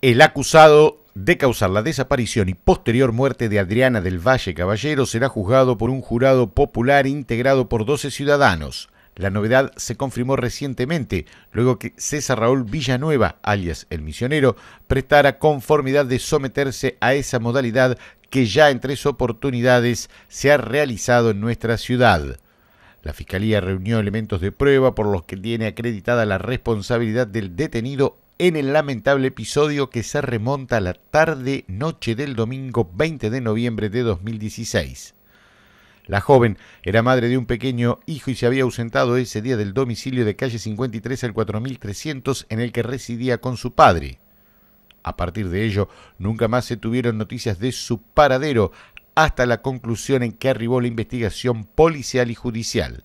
El acusado de causar la desaparición y posterior muerte de Adriana del Valle Caballero será juzgado por un jurado popular integrado por 12 ciudadanos. La novedad se confirmó recientemente, luego que César Raúl Villanueva, alias el misionero, prestara conformidad de someterse a esa modalidad que ya en tres oportunidades se ha realizado en nuestra ciudad. La Fiscalía reunió elementos de prueba por los que tiene acreditada la responsabilidad del detenido en el lamentable episodio que se remonta a la tarde-noche del domingo 20 de noviembre de 2016. La joven era madre de un pequeño hijo y se había ausentado ese día del domicilio de calle 53 al 4300 en el que residía con su padre. A partir de ello, nunca más se tuvieron noticias de su paradero hasta la conclusión en que arribó la investigación policial y judicial.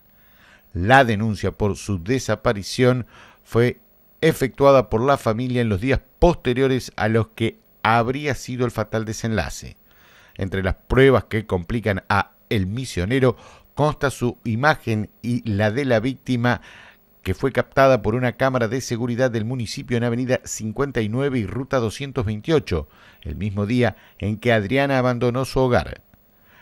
La denuncia por su desaparición fue efectuada por la familia en los días posteriores a los que habría sido el fatal desenlace. Entre las pruebas que complican a el misionero consta su imagen y la de la víctima que fue captada por una cámara de seguridad del municipio en Avenida 59 y Ruta 228, el mismo día en que Adriana abandonó su hogar.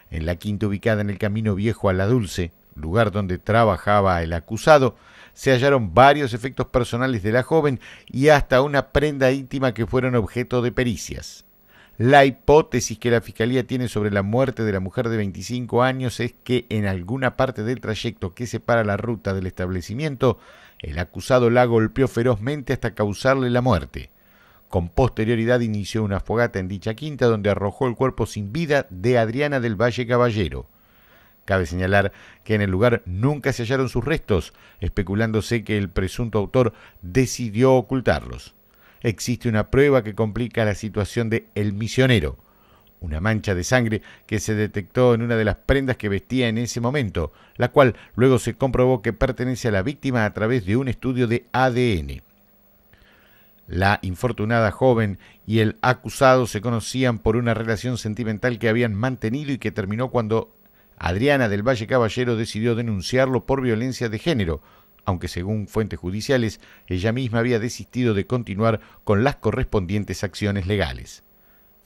En la quinta ubicada en el Camino Viejo a la Dulce, lugar donde trabajaba el acusado, se hallaron varios efectos personales de la joven y hasta una prenda íntima que fueron objeto de pericias. La hipótesis que la Fiscalía tiene sobre la muerte de la mujer de 25 años es que en alguna parte del trayecto que separa la ruta del establecimiento, el acusado la golpeó ferozmente hasta causarle la muerte. Con posterioridad inició una fogata en dicha quinta donde arrojó el cuerpo sin vida de Adriana del Valle Caballero. Cabe señalar que en el lugar nunca se hallaron sus restos, especulándose que el presunto autor decidió ocultarlos. Existe una prueba que complica la situación de El Misionero, una mancha de sangre que se detectó en una de las prendas que vestía en ese momento, la cual luego se comprobó que pertenece a la víctima a través de un estudio de ADN. La infortunada joven y el acusado se conocían por una relación sentimental que habían mantenido y que terminó cuando Adriana del Valle Caballero decidió denunciarlo por violencia de género, aunque según fuentes judiciales ella misma había desistido de continuar con las correspondientes acciones legales.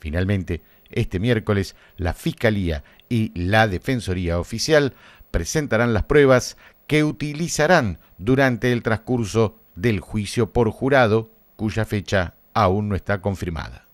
Finalmente, este miércoles, la Fiscalía y la Defensoría Oficial presentarán las pruebas que utilizarán durante el transcurso del juicio por jurado, cuya fecha aún no está confirmada.